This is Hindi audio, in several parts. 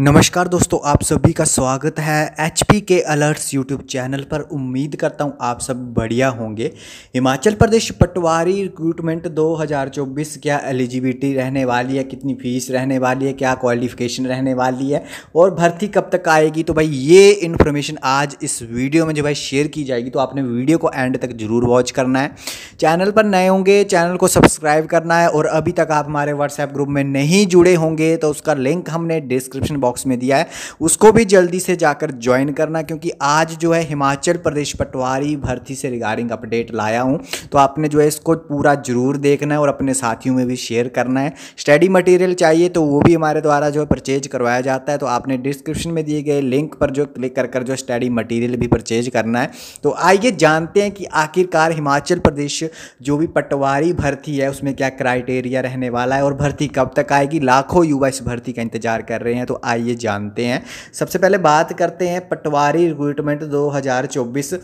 नमस्कार दोस्तों आप सभी का स्वागत है एच के अलर्ट्स यूट्यूब चैनल पर उम्मीद करता हूं आप सब बढ़िया होंगे हिमाचल प्रदेश पटवारी रिक्रूटमेंट 2024 क्या एलिजिबिलिटी रहने वाली है कितनी फीस रहने वाली है क्या क्वालिफिकेशन रहने वाली है और भर्ती कब तक आएगी तो भाई ये इन्फॉर्मेशन आज इस वीडियो में जो भाई शेयर की जाएगी तो आपने वीडियो को एंड तक जरूर वॉच करना है चैनल पर नए होंगे चैनल को सब्सक्राइब करना है और अभी तक आप हमारे व्हाट्सएप ग्रुप में नहीं जुड़े होंगे तो उसका लिंक हमने डिस्क डिस्क्रिप्शन बॉक्स में दिया है उसको भी जल्दी से जाकर ज्वाइन करना क्योंकि आज जो है हिमाचल प्रदेश पटवारी भर्ती से रिगार्डिंग अपडेट लाया हूँ तो आपने जो है इसको पूरा जरूर देखना है और अपने साथियों में भी शेयर करना है स्टडी मटेरियल चाहिए तो वो भी हमारे द्वारा जो है परचेज करवाया जाता है तो आपने डिस्क्रिप्शन में दिए गए लिंक पर जो क्लिक कर कर जो स्टडी मटेरियल भी परचेज करना है तो आइए जानते हैं कि आखिरकार हिमाचल प्रदेश जो भी पटवारी भर्ती है उसमें क्या क्राइटेरिया रहने वाला है और भर्ती कब तक आएगी लाखों युवा इस भर्ती का इंतजार कर रहे हैं हैं तो आइए जानते हैं सबसे पहले बात करते हैं पटवारी रिक्रूटमेंट 2024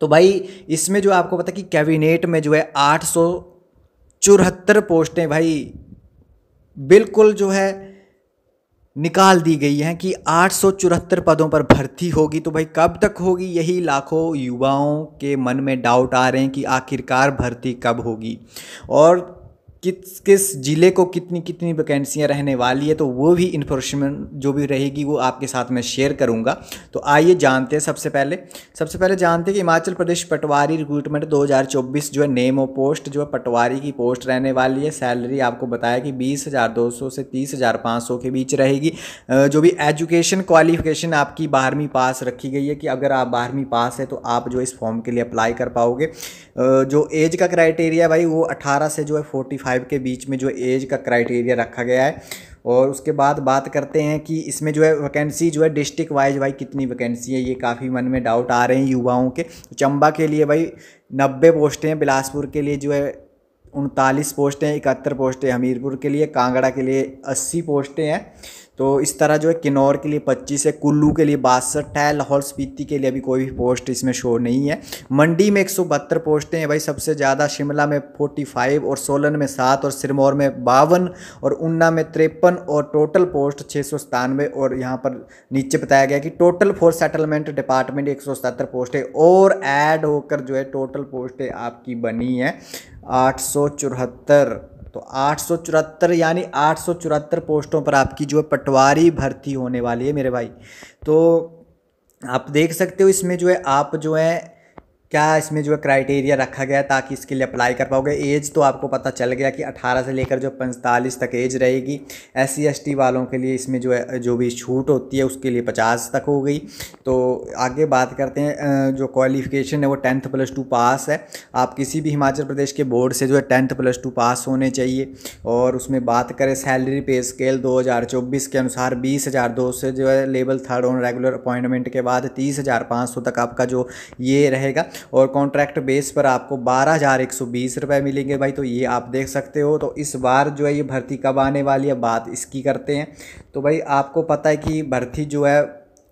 तो भाई इसमें जो आपको पता कि कैबिनेट में जो है आठ सौ चौहत्तर पोस्टें भाई बिल्कुल जो है निकाल दी गई हैं कि आठ पदों पर भर्ती होगी तो भाई कब तक होगी यही लाखों युवाओं के मन में डाउट आ रहे हैं कि आखिरकार भर्ती कब होगी और किस किस ज़िले को कितनी कितनी वैकेंसियाँ रहने वाली है तो वो भी इन्फॉर्मेशन जो भी रहेगी वो आपके साथ मैं शेयर करूँगा तो आइए जानते हैं सबसे पहले सबसे पहले जानते हैं कि हिमाचल प्रदेश पटवारी रिक्रूटमेंट 2024 जो है नेम ऑफ पोस्ट जो है पटवारी की पोस्ट रहने वाली है सैलरी आपको बताया कि बीस हज़ार दो सौ से तीस हज़ार पाँच सौ के बीच रहेगी जो भी एजुकेशन क्वालिफिकेशन आपकी बारहवीं पास रखी गई है कि अगर आप बारहवीं पास है तो आप जो इस फॉर्म के लिए अप्लाई कर पाओगे जो एज का क्राइटेरिया भाई वो अठारह से जो है फोर्टी फाइव फाइव के बीच में जो एज का क्राइटेरिया रखा गया है और उसके बाद बात करते हैं कि इसमें जो है वैकेंसी जो है डिस्ट्रिक्ट वाइज भाई कितनी वैकेंसी है ये काफ़ी मन में डाउट आ रहे हैं युवाओं के चंबा के लिए भाई नब्बे पोस्टें हैं बिलासपुर के लिए जो है उनतालीस पोस्टें हैं इकहत्तर पोस्टें हमीरपुर के लिए कांगड़ा के लिए अस्सी पोस्टें हैं तो इस तरह जो है किन्नौर के लिए पच्चीस है कुल्लू के लिए बासठ है लाहौल स्पीति के लिए अभी कोई भी पोस्ट इसमें शो नहीं है मंडी में एक सौ बहत्तर पोस्टें हैं भाई सबसे ज़्यादा शिमला में फोर्टी फाइव और सोलन में सात और सिरमौर में बावन और ऊना में तिरपन और टोटल पोस्ट छः सौ सतानवे और यहाँ पर नीचे बताया गया कि टोटल फॉर सेटलमेंट डिपार्टमेंट एक सौ सतहत्तर है और ऐड होकर जो है टोटल पोस्टें आपकी बनी हैं आठ सौ चौहत्तर तो आठ यानी आठ पोस्टों पर आपकी जो है पटवारी भर्ती होने वाली है मेरे भाई तो आप देख सकते हो इसमें जो है आप जो है क्या इसमें जो है क्राइटेरिया रखा गया ताकि इसके लिए अप्लाई कर पाओगे एज तो आपको पता चल गया कि 18 से लेकर जो 45 तक एज रहेगी एस सी वालों के लिए इसमें जो है जो भी छूट होती है उसके लिए 50 तक हो गई तो आगे बात करते हैं जो क्वालिफिकेशन है वो टेंथ प्लस टू पास है आप किसी भी हिमाचल प्रदेश के बोर्ड से जो है टेंथ प्लस टू पास होने चाहिए और उसमें बात करें सैलरी पे स्केल 2024 के अनुसार बीस हज़ार दो से जो है level third on regular appointment के बाद तीस हज़ार पाँच सौ तक आपका जो ये रहेगा और कॉन्ट्रैक्ट बेस पर आपको बारह हज़ार एक सौ बीस रुपये मिलेंगे भाई तो ये आप देख सकते हो तो इस बार जो है ये भर्ती कब आने वाली है बात इसकी करते हैं तो भाई आपको पता है कि भर्ती जो है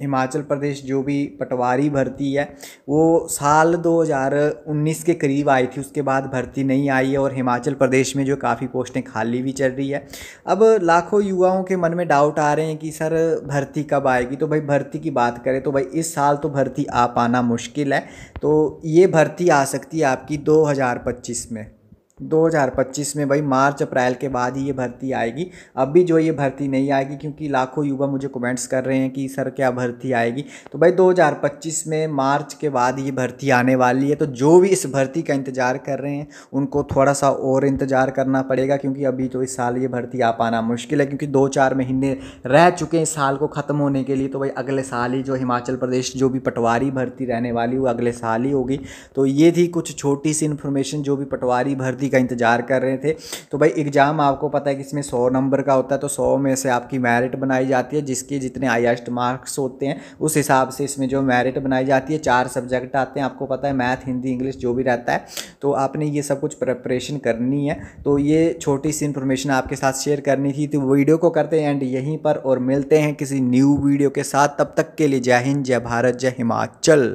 हिमाचल प्रदेश जो भी पटवारी भर्ती है वो साल 2019 के करीब आई थी उसके बाद भर्ती नहीं आई है और हिमाचल प्रदेश में जो काफ़ी पोस्टें खाली भी चल रही है अब लाखों युवाओं के मन में डाउट आ रहे हैं कि सर भर्ती कब आएगी तो भाई भर्ती की बात करें तो भाई इस साल तो भर्ती आ पाना मुश्किल है तो ये भर्ती आ सकती है आपकी दो में 2025 में भाई मार्च अप्रैल के बाद ही ये भर्ती आएगी अब भी जो ये भर्ती नहीं आएगी क्योंकि लाखों युवा मुझे कमेंट्स कर रहे हैं कि सर क्या भर्ती आएगी तो भाई 2025 में मार्च के बाद ये भर्ती आने वाली है तो जो भी इस भर्ती का इंतज़ार कर रहे हैं उनको थोड़ा सा और इंतज़ार करना पड़ेगा क्योंकि अभी तो इस साल ये भर्ती आ पाना मुश्किल है क्योंकि दो चार महीने रह चुके हैं इस साल को ख़त्म होने के लिए तो भाई अगले साल ही जो हिमाचल प्रदेश जो भी पटवारी भर्ती रहने वाली वो अगले साल ही होगी तो ये थी कुछ छोटी सी इन्फॉर्मेशन जो भी पटवारी भर्ती का इंतज़ार कर रहे थे तो भाई एग्ज़ाम आपको पता है कि इसमें सौ नंबर का होता है तो सौ में से आपकी मेरिट बनाई जाती है जिसके जितने हाइस्ट मार्क्स होते हैं उस हिसाब से इसमें जो मेरिट बनाई जाती है चार सब्जेक्ट आते हैं आपको पता है मैथ हिंदी इंग्लिश जो भी रहता है तो आपने ये सब कुछ प्रेपरेशन करनी है तो ये छोटी सी इन्फॉर्मेशन आपके साथ शेयर करनी थी तो वीडियो को करते हैं एंड यहीं पर और मिलते हैं किसी न्यू वीडियो के साथ तब तक के लिए जय हिंद जय भारत जय हिमाचल